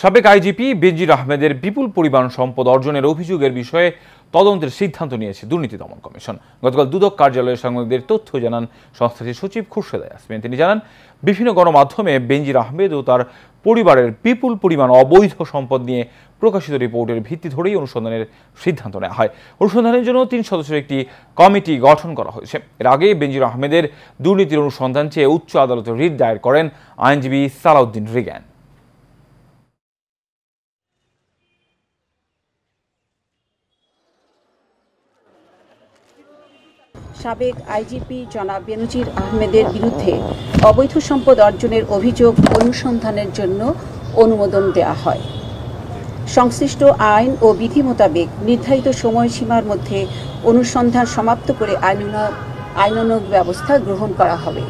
সাবেক আইজিপি বেঞ্জির আহমেদের বিপুল পরিমাণ সম্পদ অর্জনের অভিযোগের বিষয়ে তদন্তের সিদ্ধান্ত নিয়েছে দুর্নীতি দমন কমিশন গতকাল দুদক কার্যালয়ের সাংবাদিকদের তথ্য জানান সংস্থাটির সচিব খুরশেদা ইয়াসমিন তিনি জানান বিভিন্ন গণমাধ্যমে বেঞ্জির আহমেদ ও তার পরিবারের বিপুল পরিমাণ অবৈধ সম্পদ নিয়ে প্রকাশিত রিপোর্টের ভিত্তি ধরেই অনুসন্ধানের সিদ্ধান্ত নেওয়া হয় অনুসন্ধানের জন্য তিন সদস্যের একটি কমিটি গঠন করা হয়েছে এর আগে বেঞ্জির আহমেদের দুর্নীতির অনুসন্ধান চেয়ে উচ্চ আদালতে রিট দায়ের করেন আইনজীবী সালাউদ্দিন রিগ্যান সাবেক আইজিপি জনাব বেনজির আহমেদের বিরুদ্ধে অবৈধ সম্পদ অর্জনের অভিযোগ অনুসন্ধানের জন্য অনুমোদন দেয়া হয় সংশ্লিষ্ট আইন ও বিধি মোতাবেক নির্ধারিত সময়সীমার মধ্যে অনুসন্ধান সমাপ্ত করে আইনানুগ ব্যবস্থা গ্রহণ করা হবে